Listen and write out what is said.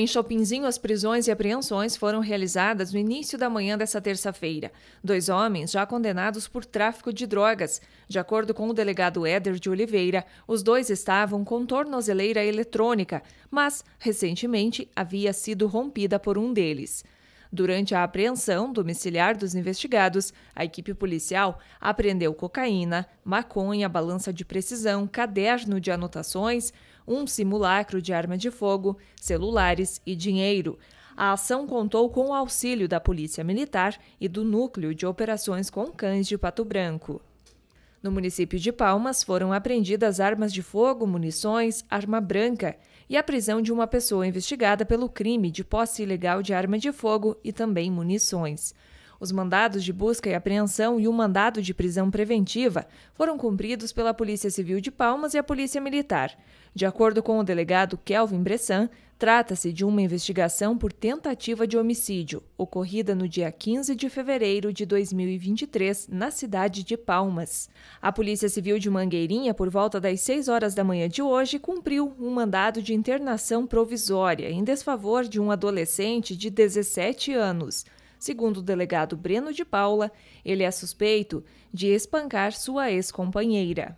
Em Chopinzinho, as prisões e apreensões foram realizadas no início da manhã desta terça-feira. Dois homens já condenados por tráfico de drogas. De acordo com o delegado Éder de Oliveira, os dois estavam com tornozeleira eletrônica, mas recentemente havia sido rompida por um deles. Durante a apreensão domiciliar dos investigados, a equipe policial apreendeu cocaína, maconha, balança de precisão, caderno de anotações, um simulacro de arma de fogo, celulares e dinheiro. A ação contou com o auxílio da Polícia Militar e do Núcleo de Operações com Cães de Pato Branco. No município de Palmas foram apreendidas armas de fogo, munições, arma branca e a prisão de uma pessoa investigada pelo crime de posse ilegal de arma de fogo e também munições. Os mandados de busca e apreensão e o mandado de prisão preventiva foram cumpridos pela Polícia Civil de Palmas e a Polícia Militar. De acordo com o delegado Kelvin Bressan, trata-se de uma investigação por tentativa de homicídio, ocorrida no dia 15 de fevereiro de 2023, na cidade de Palmas. A Polícia Civil de Mangueirinha, por volta das 6 horas da manhã de hoje, cumpriu um mandado de internação provisória em desfavor de um adolescente de 17 anos. Segundo o delegado Breno de Paula, ele é suspeito de espancar sua ex-companheira.